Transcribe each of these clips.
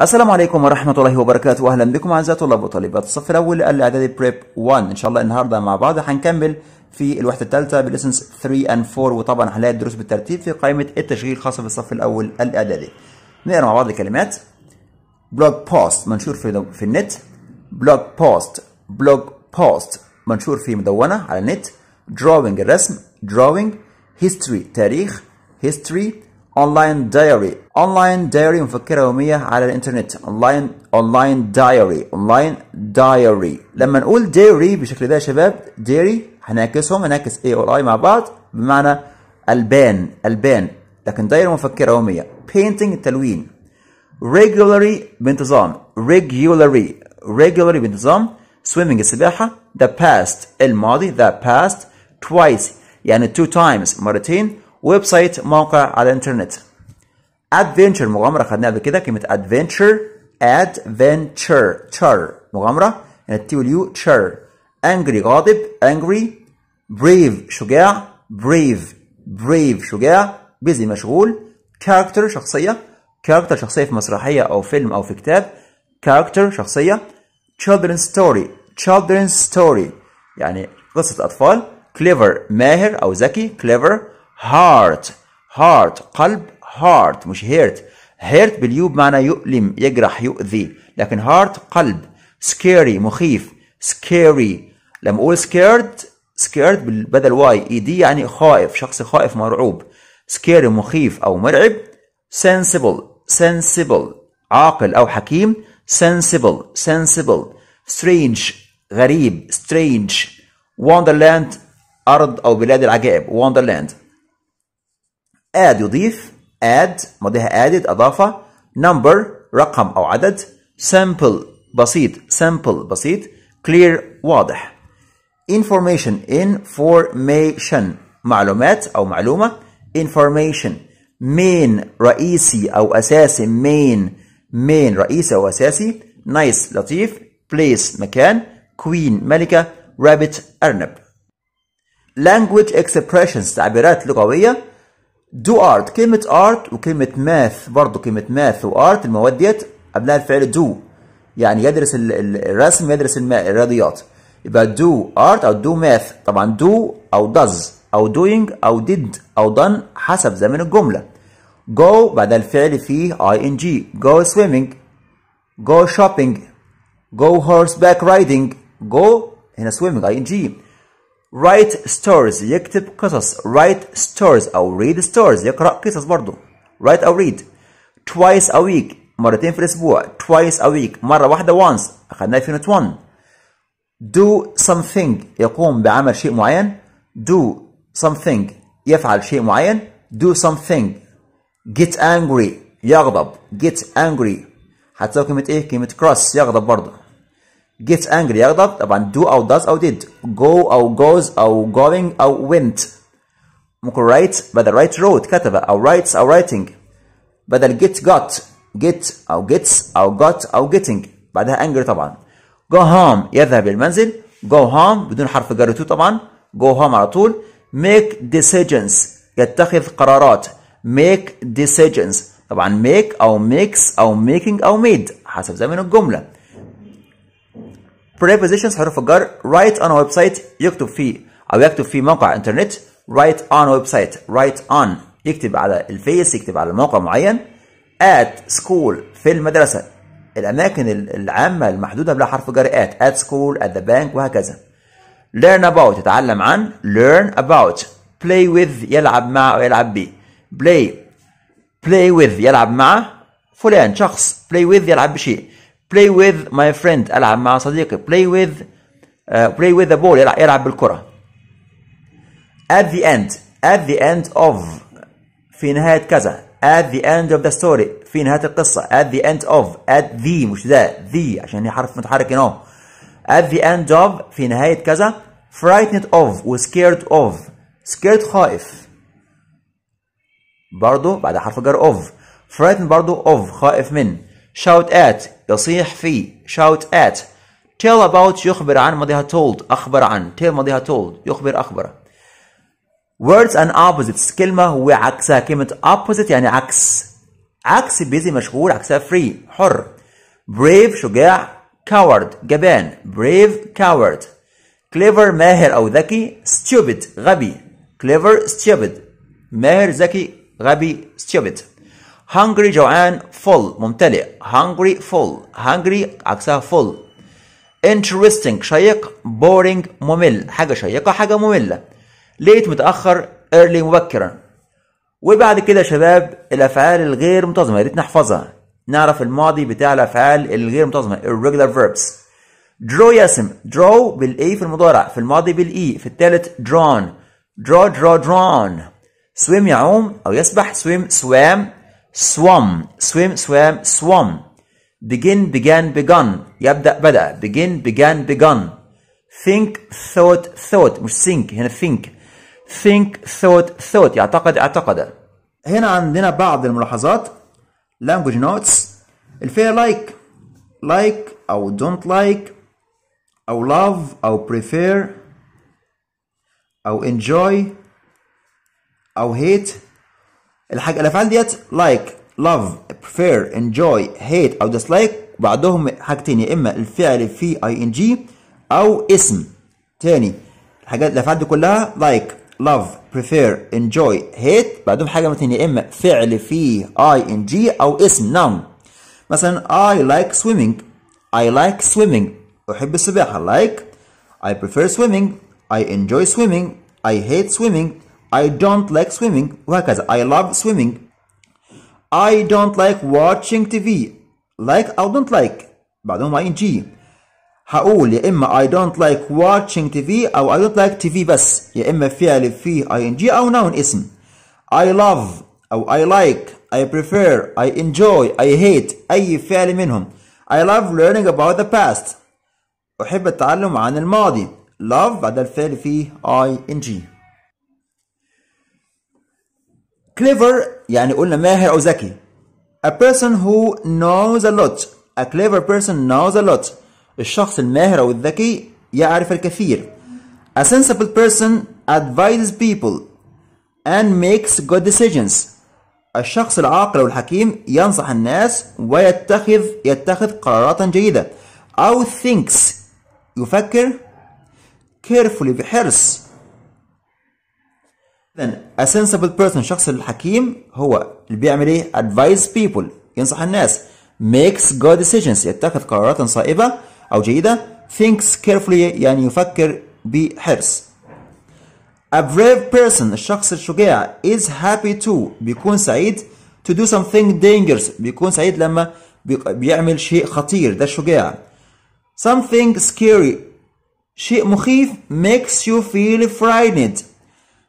السلام عليكم ورحمة الله وبركاته أهلا بكم أعزائي طلاب وطالبات الصف الأول الإعدادي بريب 1 إن شاء الله النهاردة مع بعض هنكمل في الوحدة الثالثة بليسنس 3 and 4 وطبعا هنلاقي الدروس بالترتيب في قائمة التشغيل الخاصة بالصف الأول الإعدادي نقرأ مع بعض الكلمات بلوج بوست منشور في في النت بلوج بوست بلوج بوست منشور في مدونة على النت drawing الرسم drawing history تاريخ history online diary online diary مفكره يوميه على الانترنت online online diary online diary لما نقول diary بالشكل ده يا شباب diary هنعكسهم هنعكس A و I مع بعض بمعنى البان البان لكن داير مفكره يوميه painting التلوين regularly بانتظام regularly regularly بانتظام swimming السباحه the past الماضي the past twice يعني two times مرتين ويب سايت موقع على الانترنت ادفنتشر مغامره خدناها قبل كده كلمه ادفنتشر ادفنتشر تشر مغامره يعني التي واليو تشر انجري غاضب انجري بريف شجاع بريف بريف شجاع بيزي مشغول كاركتر شخصيه كاركتر شخصيه في مسرحيه او فيلم او في كتاب كاركتر شخصيه children's story children's story يعني قصه اطفال clever ماهر او ذكي clever هارت هارت قلب هارت مش هيرت هيرت باليو بمعنى يؤلم يجرح يؤذي لكن هارت قلب سكيري مخيف سكيري لما اقول سكيرد سكيرد بدل واي اي دي يعني خائف شخص خائف مرعوب سكيري مخيف او مرعب سنسبل سنسبل عاقل او حكيم سنسبل سنسبل سترينج غريب سترينج وندرلاند ارض او بلاد العجائب وندرلاند add يضيف add ماضيها added أضافة number رقم أو عدد sample بسيط sample بسيط clear واضح information information معلومات أو معلومة information main رئيسي أو أساسي main main رئيسي أو أساسي nice لطيف place مكان queen ملكة rabbit أرنب language expressions تعبيرات لغوية دو ارت كلمة ارت وكلمة ماث برضه كلمة ماث وارت المواد ديت قبلها الفعل دو يعني يدرس الرسم يدرس الرياضيات يبقى دو ارت او دو ماث طبعا دو او داز او دوينج او ديد او دان حسب زمن الجملة جو بعد الفعل فيه اي ان جي جو shopping جو شوبينج جو هورس باك جو هنا swimming اي ان جي write stories يكتب قصص write stories أو read stories يقرأ قصص برضو write أو read twice a week مرتين في الأسبوع twice a week مرة واحدة once أخذناها في نوت 1 do something يقوم بعمل شيء معين do something يفعل شيء معين do something get angry يغضب get angry حتى كلمة إيه كلمة cross يغضب برضه gets angry يغضب طبعا do أو does أو did go أو goes أو going أو went ممكن write بدل write wrote كتب أو writes أو writing بدل get got get أو gets أو got أو getting بعدها angry طبعا go home يذهب للمنزل go home بدون حرف جر تو طبعا go home على طول make decisions يتخذ قرارات make decisions طبعا make أو makes أو making أو made حسب زمن الجملة prepositions حروف الجر write on a website يكتب فيه او يكتب في موقع انترنت write on a website write on يكتب على الفيس يكتب على موقع معين at school في المدرسه الاماكن العامه المحدوده بلا حرف جر at at school at the bank وهكذا learn about يتعلم عن learn about play with يلعب مع او يلعب ب play play with يلعب مع فلان شخص play with يلعب بشيء play with my friend العب مع صديقي play with uh, play with the ball يلعب, يلعب بالكره at the end at the end of في نهايه كذا at the end of the story في نهايه القصه at the end of at the مش ذا the عشان هي حرف متحرك هنا اهو at the end of في نهايه كذا frightened of و scared of scared خائف برضو بعد حرف جر of frightened برضو of خائف من shout at يصيح في shout at tell about يخبر عن ماضيها told أخبر عن tell ماضيها told يخبر أخبر words and opposites كلمة وعكسها كلمة opposite يعني عكس عكس busy مشهور عكسها free حر brave شجاع coward جبان brave coward clever ماهر أو ذكي stupid غبي clever stupid ماهر ذكي غبي stupid hungry جوعان full ممتلئ hungry full hungry عكسها full interesting شيق boring ممل حاجة شيقة حاجة مملة late متأخر early مبكرا وبعد كده يا شباب الأفعال الغير منتظمة يا ريت نحفظها نعرف الماضي بتاع الأفعال الغير منتظمة irregular verbs draw يسم draw بالاي في المضارع في الماضي بالاي في الثالث drawn draw draw drawn swim يعوم أو يسبح swim swam swam swim swam swam begin began begun يبدأ بدأ begin began begun think thought thought مش think هنا think think thought thought يعتقد اعتقد هنا عندنا بعض الملاحظات language notes الفئة like like أو don't like أو love أو prefer أو enjoy أو hate الحاجة الأفعال ديت لايك لاف بريفير انجوي هيت أو ديسلايك بعدهم حاجتين يا إما الفعل في أي إن جي أو اسم تاني الحاجات الأفعال دي كلها لايك لاف بريفير انجوي هيت بعدهم حاجة مثلا يا إما فعل في أي إن جي أو اسم نون مثلا أي لايك سويمينج أي لايك سويمينج أحب السباحة لايك أي بريفير سويمينج أي انجوي سويمينج أي هيت سويمينج I don't like swimming because I love swimming I don't like watching TV like I don't like بعدهم ing هقول يا إما I don't like watching TV أو I don't like TV بس يا إما فعل فيه ing أو noun اسم I love أو I like I prefer I enjoy I hate أي فعل منهم I love learning about the past أحب التعلم عن الماضي love بعد الفعل فيه ing clever يعني قلنا ماهر أو ذكي a person who knows a lot a clever person knows a lot الشخص الماهر أو الذكي يعرف الكثير a sensible person advises people and makes good decisions الشخص العاقل والحكيم ينصح الناس ويتخذ يتخذ قرارات جيدة أو thinks يفكر carefully بحرص اذا a sensible person الشخص الحكيم هو اللي بيعمل ايه advise people ينصح الناس makes good decisions يتخذ قرارات صائبة أو جيدة thinks carefully يعني يفكر بحرص a brave person الشخص الشجاع is happy to بيكون سعيد to do something dangerous بيكون سعيد لما بيعمل شيء خطير ده الشجاع something scary شيء مخيف makes you feel frightened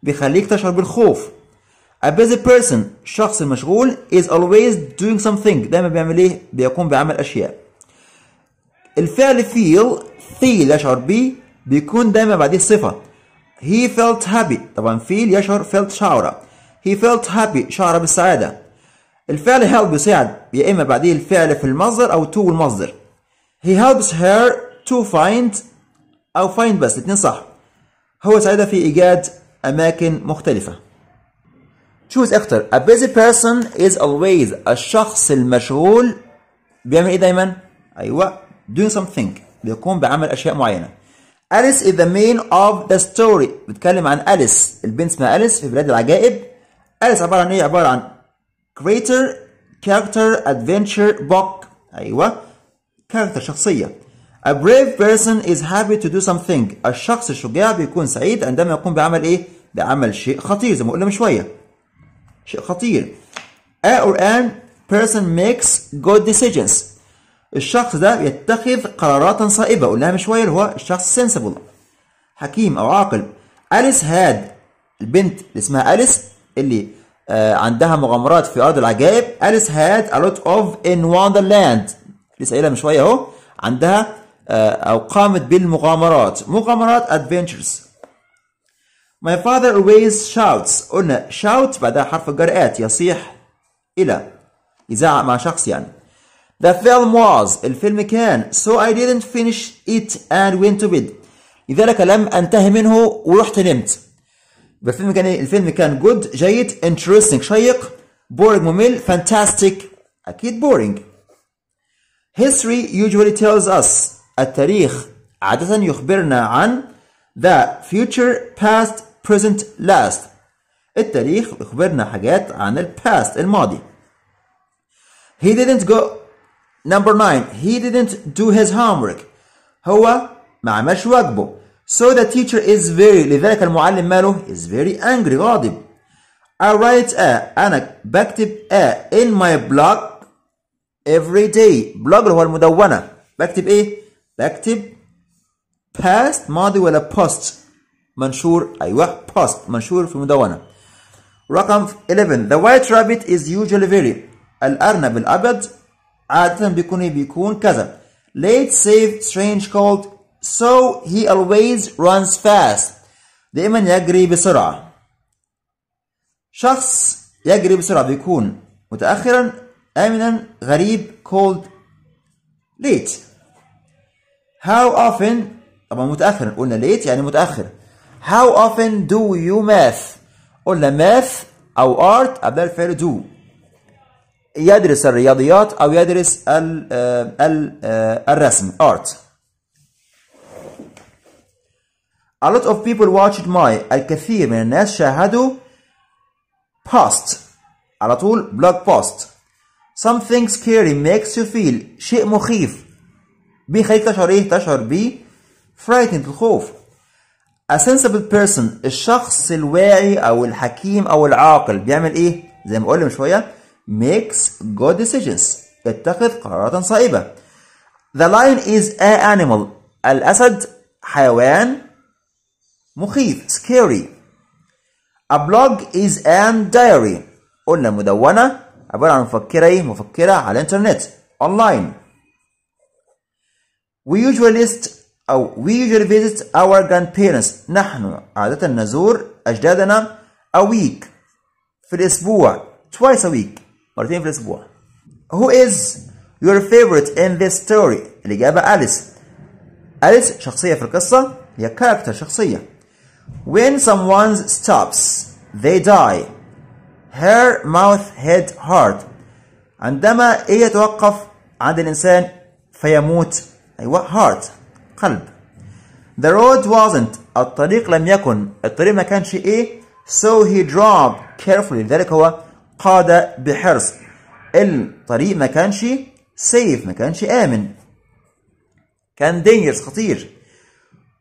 بيخليك تشعر بالخوف A busy person الشخص المشغول is always doing something دايما بيعمل ايه؟ بيقوم بعمل اشياء. الفعل feel feel يشعر به بيكون دايما بعديه صفة. He felt happy طبعا feel يشعر felt شعرة. He felt happy شعر بالسعادة. الفعل help يساعد يا اما بعديه الفعل في المصدر او to المصدر. He helps her to find او find بس الاثنين صح. هو سعيدة في ايجاد أماكن مختلفة choose اختر a busy person is always الشخص المشغول بيعمل إيه دايما؟ أيوة doing something بيقوم بعمل أشياء معينة أليس is the main of the story بتكلم عن أليس البنت اسمها أليس في بلاد العجائب أليس عبارة عن إيه؟ عبارة عن creator character adventure book أيوة character شخصية A brave person is happy to do something الشخص الشجاع بيكون سعيد عندما يقوم بعمل إيه؟ ده عمل شيء خطير زي ما قلنا من شويه شيء خطير a or an person makes good decisions الشخص ده يتخذ قرارات صائبه قلناها من شويه اللي هو الشخص sensible حكيم او عاقل أليس هاد البنت اللي اسمها أليس اللي آه عندها مغامرات في ارض العجائب أليس هاد a lot of in wonderland لسه قايلها من شويه اهو عندها آه او قامت بالمغامرات مغامرات adventures My father always shouts قلنا shout بعدها حرف الجر at يصيح إلى يزعق مع شخص يعني The film was الفيلم كان so I didn't finish it and went to bed لذلك لم أنتهي منه ورحت نمت الفيلم كان الفيلم كان good جيد interesting شيق boring ممل fantastic أكيد boring History usually tells us التاريخ عادة يخبرنا عن the future past present last التاريخ بيخبرنا حاجات عن ال past الماضي he didn't go number 9 he didn't do his homework هو ما عملش واجبه so the teacher is very لذلك المعلم ماله is very angry غاضب I write a أنا بكتب a in my blog every day blog هو المدونة بكتب إيه؟ بكتب past ماضي ولا post منشور أيوه post منشور في مدونه رقم 11 the white rabbit is usually very الأرنب الأبيض عادة بيكون بيكون كذا late save strange cold so he always runs fast دائما يجري بسرعة شخص يجري بسرعة بيكون متأخرا آمنا غريب cold late how often طبعا متاخر قلنا late يعني متاخر how often do you math قلنا math او art قبل الفعل do يدرس الرياضيات او يدرس ال آه، ال آه، الرسم art A lot of people watched my الكثير من الناس شاهدوا past على طول blog post Something scary makes you feel شيء مخيف بيخليك تشعر ايه تشعر بيه frightened الخوف a sensible person الشخص الواعي او الحكيم او العاقل بيعمل ايه زي ما قلنا شويه makes good decisions اتخذ قرارات صائبه the lion is a animal الاسد حيوان مخيف scary a blog is a diary قلنا مدونه عباره عن مفكره ايه مفكره على الانترنت online we usually list أو we usually visit our grandparents نحن عادة نزور أجدادنا a week في الأسبوع twice a week مرتين في الأسبوع Who is your favorite in this story الإجابة أليس أليس شخصية في القصة هي كاركتر شخصية When someone stops they die her mouth head heart عندما إيه يتوقف عند الإنسان فيموت أيوة heart قلب The road wasn't الطريق لم يكن الطريق ما كانش ايه So he drove carefully لذلك هو قاد بحرص الطريق ما كانش safe ما كانش آمن كان dangerous خطير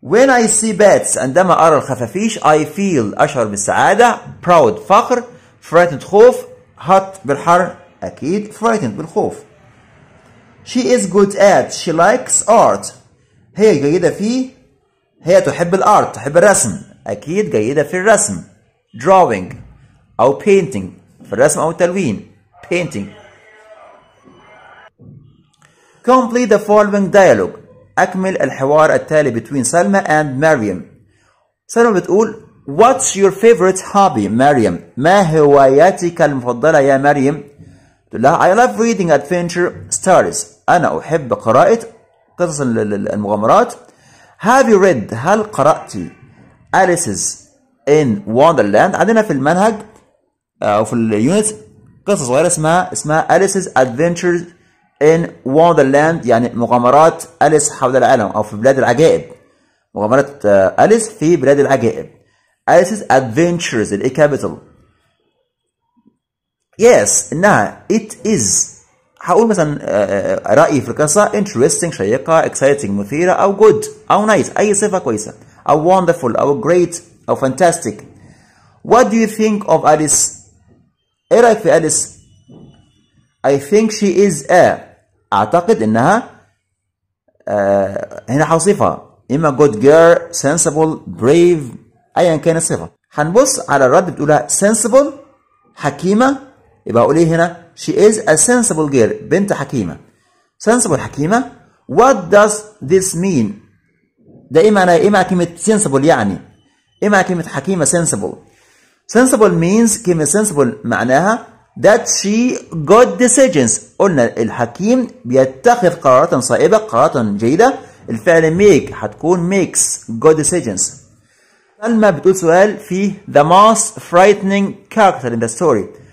When I see bats عندما أرى الخفافيش I feel أشعر بالسعادة proud فخر frightened خوف hot بالحر أكيد frightened بالخوف She is good at she likes art هي جيدة في هي تحب الارت تحب الرسم اكيد جيدة في الرسم drawing او painting في الرسم او التلوين painting complete the following dialogue اكمل الحوار التالي between سلمى and مريم سلمى بتقول What's your favorite hobby مريم ما هواياتك المفضلة يا مريم تقول لها I love reading adventure stories أنا أحب قراءة قصص المغامرات have you read هل قرأت اليسز ان وندرلاند عندنا في المنهج آه، أو في اليونت قصة صغيرة اسمها اسمها اليسز ادفنتشرز ان وندرلاند يعني مغامرات أليس حول العالم أو في بلاد العجائب مغامرات أليس آه، في بلاد العجائب اليسز ادفنتشرز الإي كابيتال Yes إنها ات از هقول مثلا رايي في القصه interesting شيقه exciting مثيره او good او nice اي صفه كويسه او wonderful او great او fantastic what do you think of Alice ايه رايك في Alice I think she is a اعتقد انها هنا هوصفها اما good girl sensible brave ايا كان الصفه هنبص على الرد بتقولها sensible حكيمه يبقى اقول ايه هنا she is a sensible girl بنت حكيمه sensible حكيمه what does this mean ده ايه معنى ايه معنى كلمه sensible يعني ايه معنى كلمه حكيمه sensible sensible means كلمه sensible معناها that she got decisions قلنا الحكيم بيتخذ قرارات صائبه قرارات جيده الفعل make هتكون makes good decisions سلمى بتقول سؤال فيه the most frightening character in the story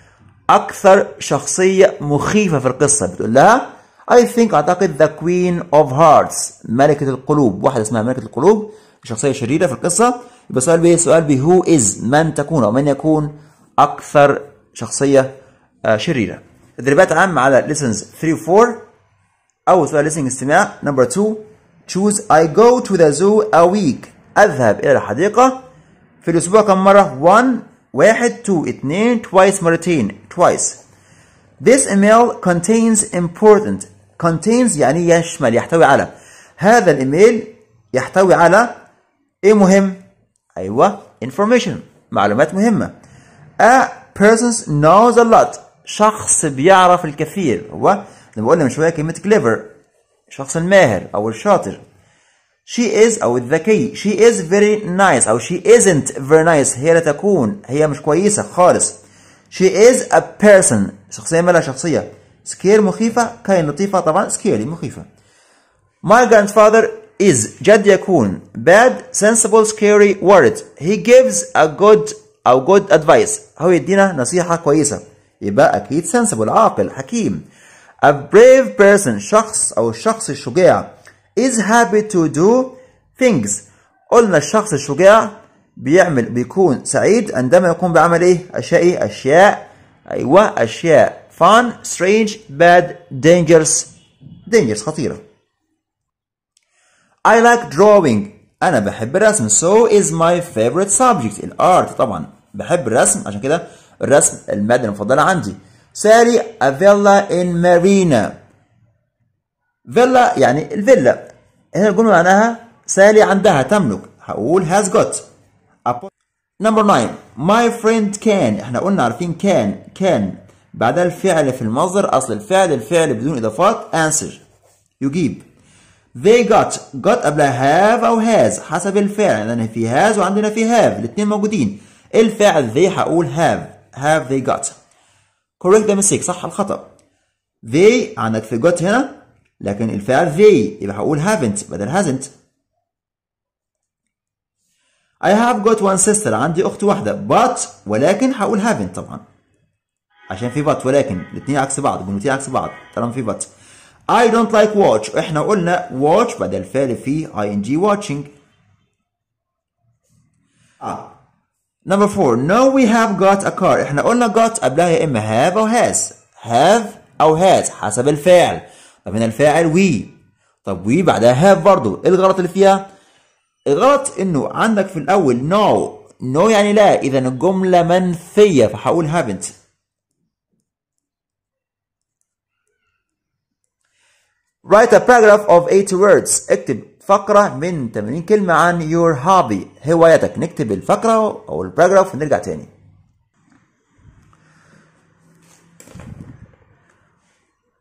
أكثر شخصية مخيفة في القصة بتقول لها I think أعتقد The Queen of Hearts ملكة القلوب واحدة اسمها ملكة القلوب شخصية شريرة في القصة يبقى سؤال بيه سؤال بيه who is من تكون أو من يكون أكثر شخصية آه، شريرة تدريبات عامة على lessons 3 و 4 أول سؤال listening استماع number 2 choose I go to the zoo a week أذهب إلى الحديقة في الأسبوع كم مرة؟ 1 واحد تو اتنين twice مرتين twice This email contains important contains يعني يشمل يحتوي على هذا الايميل يحتوي على ايه مهم ايوه information معلومات مهمه a person knows a lot شخص بيعرف الكثير هو أيوة، لما قلنا من شويه كلمه clever شخص الماهر او الشاطر she is أو الذكي she is very nice أو she isn't very nice هي لا تكون هي مش كويسة خالص she is a person شخصية ما لها شخصية سكير مخيفة كاين لطيفة طبعا سكيري مخيفة my grandfather is جد يكون bad sensible scary worried he gives a good أو good advice هو يدينا نصيحة كويسة يبقى أكيد sensible عاقل حكيم a brave person شخص أو الشخص الشجاع is happy to do things قلنا الشخص الشجاع بيعمل بيكون سعيد عندما يقوم بعمل ايه اشياء ايه اشياء ايوه اشياء fun strange bad dangerous dangerous خطيره I like drawing انا بحب الرسم so is my favorite subject الارت طبعا بحب الرسم عشان كده الرسم الماده المفضله عندي سالي افيلا in marina فيلا يعني الفيلا هنا الجملة معناها سالي عندها تملك هقول has got نمبر 9 my friend can احنا قلنا عارفين can can بعدها الفعل في المصدر اصل الفعل الفعل بدون اضافات answer يجيب they got got قبلها have او has حسب الفعل عندنا في has وعندنا في have الاثنين موجودين الفعل they هقول have have they got correct the mistake صح الخطا they عندك في got هنا لكن الفعل they يبقى هقول haven't بدل hasn't I have got one sister عندي أخت واحدة but ولكن هقول haven't طبعا عشان في but ولكن الاثنين عكس بعض جملتين عكس بعض طالما في but I don't like watch احنا قلنا watch بدل فعل فيه ing watching آه. Number four no we have got a car احنا قلنا got قبلها يا اما have او has have او has حسب الفعل طب هنا الفاعل وي طب وي بعدها هاف برضه ايه الغلط اللي فيها الغلط انه عندك في الاول نو no. نو no يعني لا اذا الجمله منفيه فهقول هافنت Write a paragraph of 80 words. اكتب فقرة من 80 كلمة عن your hobby هوايتك. نكتب الفقرة أو الباراجراف ونرجع تاني.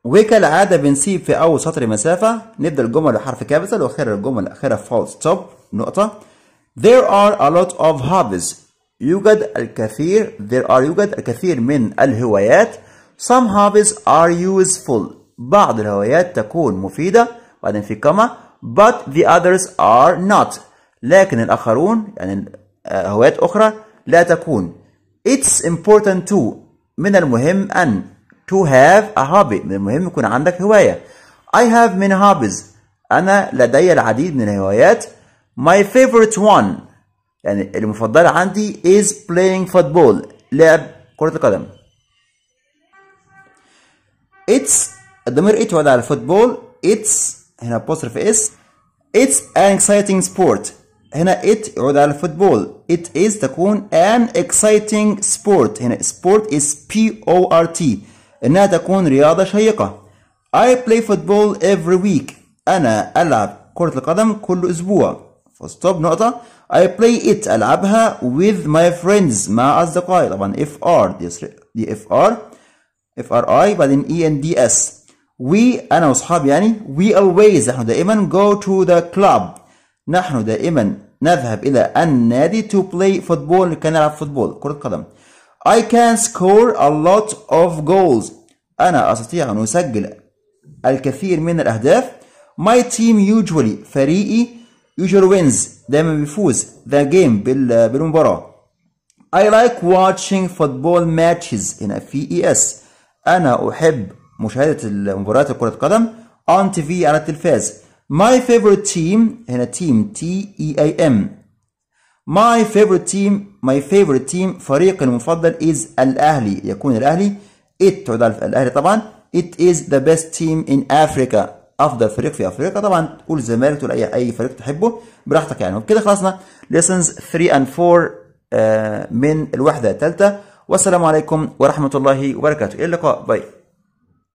وكالعادة بنسيب في أول سطر مسافة نبدأ الجمل بحرف كابيتال وآخر الجمل آخرها فول ستوب نقطة There are a lot of hobbies يوجد الكثير there are يوجد الكثير من الهوايات some hobbies are useful بعض الهوايات تكون مفيدة بعدين في كما but the others are not لكن الآخرون يعني هوايات أخرى لا تكون it's important to من المهم أن to have a hobby من المهم يكون عندك هواية I have many hobbies أنا لدي العديد من الهوايات my favorite one يعني المفضلة عندي is playing football لعب كرة القدم it's الضمير it ولا على football it's هنا apostrophe اس it's an exciting sport هنا it يعود على الفوتبول it is تكون an exciting sport هنا sport is p o r t إنها تكون رياضة شيقة I play football every week أنا ألعب كرة القدم كل أسبوع فستوب نقطة I play it ألعبها with my friends مع أصدقائي طبعا FR دي, دي FR FRI بعدين ENDS we أنا وأصحابي يعني we always نحن دائما go to the club نحن دائما نذهب إلى النادي to play football كنلعب فوتبول كرة قدم I can score a lot of goals أنا أستطيع أن أسجل الكثير من الأهداف My team usually فريقي usually wins دايما بيفوز the game بالمباراة I like watching football matches هنا في ES أنا أحب مشاهدة مباريات كرة القدم on TV على التلفاز My favorite team هنا team T E A M My favorite team My favorite team فريق المفضل is الأهلي يكون الأهلي it تعضل الأهلي طبعا It is the best team in Africa أفضل فريق في أفريقيا طبعا تقول زمالك تقول أي أي فريق تحبه براحتك يعني وبكده خلصنا lessons 3 and 4 آه، من الوحدة الثالثة والسلام عليكم ورحمة الله وبركاته إلى اللقاء باي